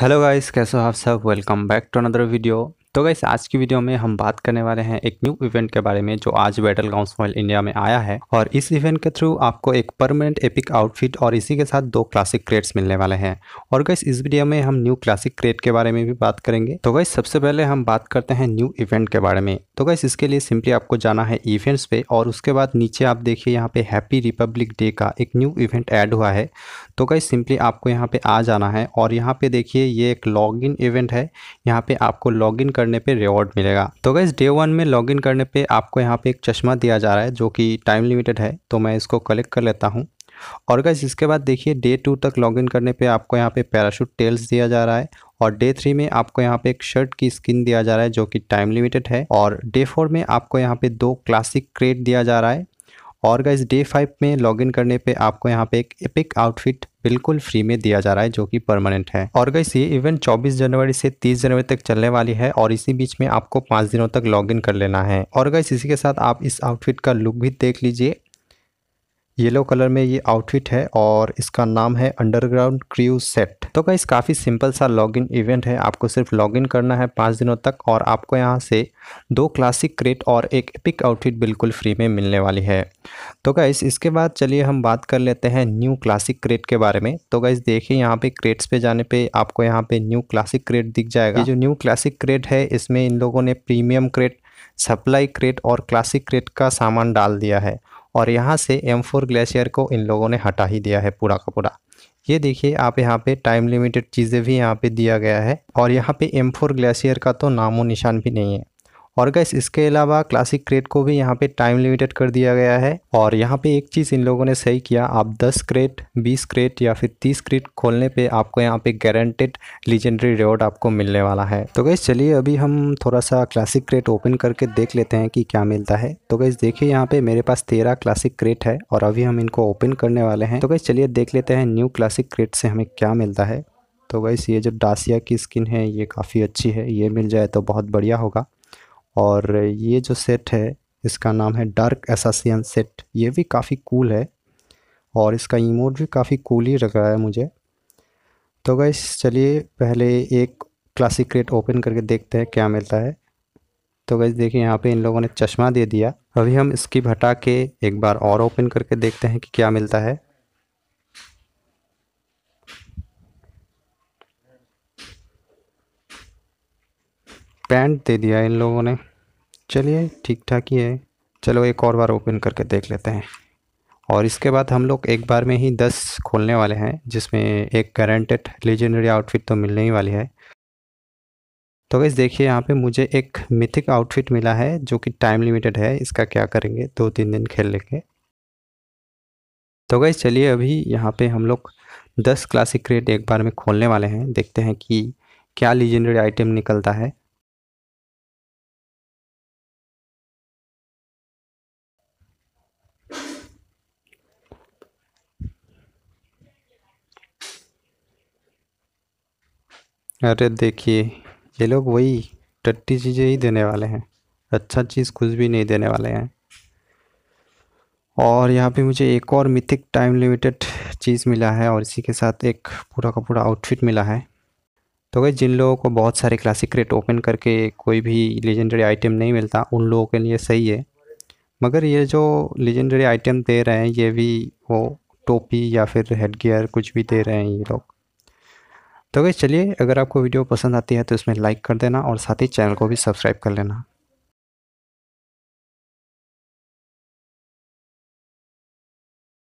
hello guys कैसे हो आप सब welcome back to another video तो गाइस आज की वीडियो में हम बात करने वाले हैं एक न्यू इवेंट के बारे में जो आज बैटल ग्राउंड मोबाइल इंडिया में आया है और इस इवेंट के थ्रू आपको एक परमानेंट एपिक आउटफिट और इसी के साथ दो क्लासिक क्रेट्स मिलने वाले हैं और गाइस इस वीडियो में हम न्यू क्लासिक क्रेट के बारे में भी बात करेंगे तो गाइस सबसे पहले हम बात करते हैं न्यू इवेंट के बारे में तो गैस इसके लिए सिंपली आपको जाना है इवेंट्स पे और उसके बाद नीचे आप देखिए यहाँ पे हैप्पी रिपब्लिक डे का एक न्यू इवेंट ऐड हुआ है तो गैस सिंपली आपको यहाँ पे आ जाना है और यहाँ पे देखिए ये एक लॉगिन इवेंट है यहाँ पे आपको लॉगिन करने पे रिवॉर्ड मिलेगा तो गैस डे वन में इन करने पे आपको यहाँ पे एक चश्मा दिया जा रहा है जो कि टाइम लिमिटेड है तो मैं इसको कलेक्ट कर लेता हूँ और गैस इसके बाद देखिए डे टू तक लॉगिन करने पे आपको यहाँ पे पैराशूट टेल्स दिया जा रहा है और डे थ्री में आपको यहाँ पे एक शर्ट की स्किन दिया जा रहा है जो कि टाइम लिमिटेड है और डे फोर में आपको यहाँ पे दो क्लासिक क्रेट दिया जा रहा है और गाइज डे फाइव में लॉगिन करने पे आपको यहाँ पे एक एपिक आउटफिट बिल्कुल फ्री में दिया जा रहा है जो कि परमानेंट है और गाइस ये इवेंट 24 जनवरी से 30 जनवरी तक चलने वाली है और इसी बीच में आपको पाँच दिनों तक लॉगिन कर लेना है और गाइस इसी के साथ आप इस आउटफिट का लुक भी देख लीजिए येलो कलर में ये आउटफिट है और इसका नाम है अंडरग्राउंड क्रियू सेट तो गाइस काफ़ी सिंपल सा लॉगिन इवेंट है आपको सिर्फ लॉगिन करना है पाँच दिनों तक और आपको यहाँ से दो क्लासिक क्रेट और एक पिक आउटफिट बिल्कुल फ्री में मिलने वाली है तो गाइस इसके बाद चलिए हम बात कर लेते हैं न्यू क्लासिक क्रेट के बारे में तो गाइस देखिए यहाँ पे क्रेट्स पे जाने पे आपको यहाँ पे न्यू क्लासिक क्रेट दिख जाएगा ये जो न्यू क्लासिक क्रेट है इसमें इन लोगों ने प्रीमियम क्रेट सप्लाई क्रेट और क्लासिक क्रेट का सामान डाल दिया है और यहाँ से एम फोर ग्लेशियर को इन लोगों ने हटा ही दिया है पूरा का पूरा ये देखिए आप यहाँ पे टाइम लिमिटेड चीज़ें भी यहाँ पे दिया गया है और यहाँ पे एम फोर ग्लेशियर का तो नामो निशान भी नहीं है और गैस इसके अलावा क्लासिक क्रेट को भी यहाँ पे टाइम लिमिटेड कर दिया गया है और यहाँ पे एक चीज़ इन लोगों ने सही किया आप 10 क्रेट 20 क्रेट या फिर 30 क्रेट खोलने पे आपको यहाँ पे गारंटेड लीजेंडरी रिवॉर्ड आपको मिलने वाला है तो गैस चलिए अभी हम थोड़ा सा क्लासिक क्रेट ओपन करके देख लेते हैं कि क्या मिलता है तो गैस देखिए यहाँ पे मेरे पास तेरह क्लासिक क्रेट है और अभी हम इनको ओपन करने वाले हैं तो गैस चलिए देख लेते हैं न्यू क्लासिक क्रेट से हमें क्या मिलता है तो गैस ये जो डासिया की स्किन है ये काफ़ी अच्छी है ये मिल जाए तो बहुत बढ़िया होगा और ये जो सेट है इसका नाम है डार्क एसासियन सेट ये भी काफ़ी कूल है और इसका इमोट भी काफ़ी कूल ही लग रहा है मुझे तो गई चलिए पहले एक क्लासिक क्रेट ओपन करके देखते हैं क्या मिलता है तो गैस देखिए यहाँ पे इन लोगों ने चश्मा दे दिया अभी हम इसकी हटा के एक बार और ओपन करके देखते हैं कि क्या मिलता है पैंट दे दिया इन लोगों ने चलिए ठीक ठाक ही है चलो एक और बार ओपन करके देख लेते हैं और इसके बाद हम लोग एक बार में ही दस खोलने वाले हैं जिसमें एक गारंटेड लेजेंडरी आउटफिट तो मिलने ही वाली है तो वैसे देखिए यहाँ पे मुझे एक मिथिक आउटफिट मिला है जो कि टाइम लिमिटेड है इसका क्या करेंगे दो तीन दिन खेल लेंगे तो गई चलिए अभी यहाँ पे हम लोग दस क्लासिक रेट एक बार में खोलने वाले हैं देखते हैं कि क्या लीजेंडरी आइटम निकलता है अरे देखिए ये लोग वही टट्टी चीज़ें ही देने वाले हैं अच्छा चीज़ कुछ भी नहीं देने वाले हैं और यहाँ पे मुझे एक और मिथिक टाइम लिमिटेड चीज़ मिला है और इसी के साथ एक पूरा का पूरा आउटफिट मिला है तो भाई जिन लोगों को बहुत सारे क्लासिक क्रेट ओपन करके कोई भी लेजेंडरी आइटम नहीं मिलता उन लोगों के लिए सही है मगर ये जो लेजेंडरी आइटम दे रहे हैं ये भी वो टोपी या फिर हेड गियर कुछ भी दे रहे हैं ये लोग तो गई चलिए अगर आपको वीडियो पसंद आती है तो इसमें लाइक कर देना और साथ ही चैनल को भी सब्सक्राइब कर लेना